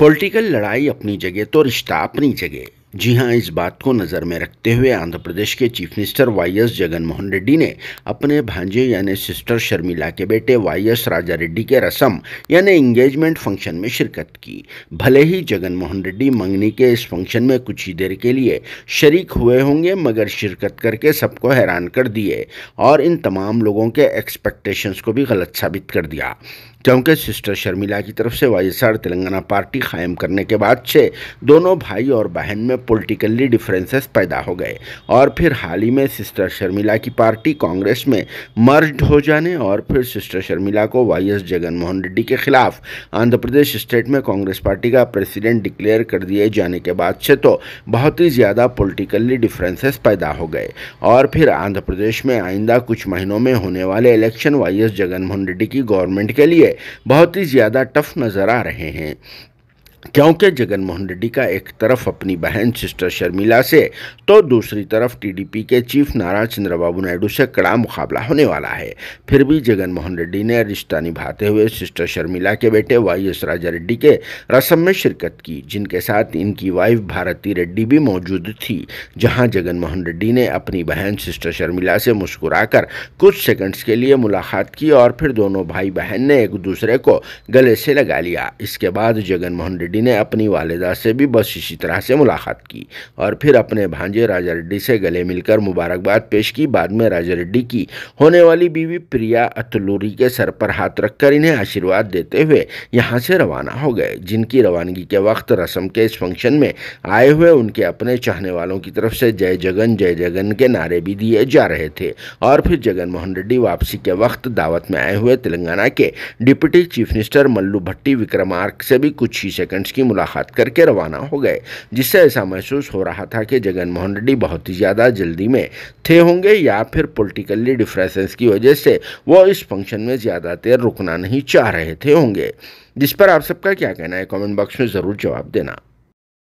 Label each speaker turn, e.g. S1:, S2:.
S1: political लड़ाई अपनी जगह तो रिश्ता अपनी जगह जी हाँ इस बात को नज़र में रखते हुए आंध्र प्रदेश के chief minister Y S Jagan Mohan Reddy ने अपने भांजे यानी सिस्टर शर्मिला के बेटे वाई एस राजा रेड्डी के रसम यानी इंगेजमेंट फंक्शन में शिरकत की भले ही जगन मोहन रेड्डी मंगनी के इस फंक्शन में कुछ ही देर के लिए शरीक हुए होंगे मगर शिरकत करके सबको हैरान कर दिए और इन तमाम लोगों के एक्सपेक्टेशंस को भी गलत साबित कर दिया क्योंकि सिस्टर शर्मिला की तरफ से Y S R Telangana party कायम करने के बाद से दोनों भाई और बहन में पोलिटिकली डिफरेंसेस पैदा हो गए और फिर हाल ही में सिस्टर शर्मिला की पार्टी कांग्रेस में मर्ज हो जाने और फिर सिस्टर शर्मिला को वाई एस जगनमोहन रेड्डी के खिलाफ आंध्र प्रदेश स्टेट में कांग्रेस पार्टी का प्रेसिडेंट डिक्लेयर कर दिए जाने के बाद से तो बहुत ही ज़्यादा पोलिटिकली डिफरेंसेस पैदा हो गए और फिर आंध्र प्रदेश में आइंदा कुछ महीनों में होने वाले election Y S Jaganmohan Reddy की गवर्नमेंट के लिए बहुत ही ज़्यादा टफ नज़र आ रहे हैं क्योंकि जगन मोहन रेड्डी का एक तरफ अपनी बहन सिस्टर शर्मिला से तो दूसरी तरफ टीडीपी के चीफ नारायण चंद्रबाबू नायडू से कड़ा मुकाबला होने वाला है फिर भी जगन मोहन रेड्डी ने रिश्ता निभाते हुए सिस्टर शर्मिला के बेटे वाई एस राजा रेड्डी के रस्म में शिरकत की जिनके साथ इनकी वाइफ भारती रेड्डी भी मौजूद थी जहाँ जगन मोहन रेड्डी ने अपनी बहन सिस्टर शर्मिला से मुस्कुरा कुछ सेकेंड्स के लिए मुलाकात की और फिर दोनों भाई बहन ने एक दूसरे को गले से लगा लिया इसके बाद जगन मोहन रेड्डी रेड्डी ने अपनी वालदा से भी बस इसी तरह से मुलाकात की और फिर अपने भांजे राजा रेड्डी से गले मिलकर मुबारकबाद पेश की बाद में राजा रेड्डी की होने वाली बीवी प्रिया अतलूरी के सर पर हाथ रखकर इन्हें आशीर्वाद देते हुए यहाँ से रवाना हो गए जिनकी रवानगी के वक्त रस्म के इस फंक्शन में आए हुए उनके अपने चाहने वालों की तरफ से जय जगन जय जगन के नारे भी दिए जा रहे थे और फिर जगन मोहन रेड्डी वापसी के वक्त दावत में आए हुए तेलंगाना के deputy chief minister Mallu Bhatti Vikramarka से भी कुछ ही सेकंड फ्रेंड्स की मुलाकात करके रवाना हो गए जिससे ऐसा महसूस हो रहा था कि जगन मोहन रेड्डी बहुत ही ज़्यादा जल्दी में थे होंगे या फिर पोलिटिकली डिफ्रेंसेस की वजह से वो इस फंक्शन में ज़्यादा देर रुकना नहीं चाह रहे थे होंगे जिस पर आप सबका क्या कहना है कमेंट बॉक्स में ज़रूर जवाब देना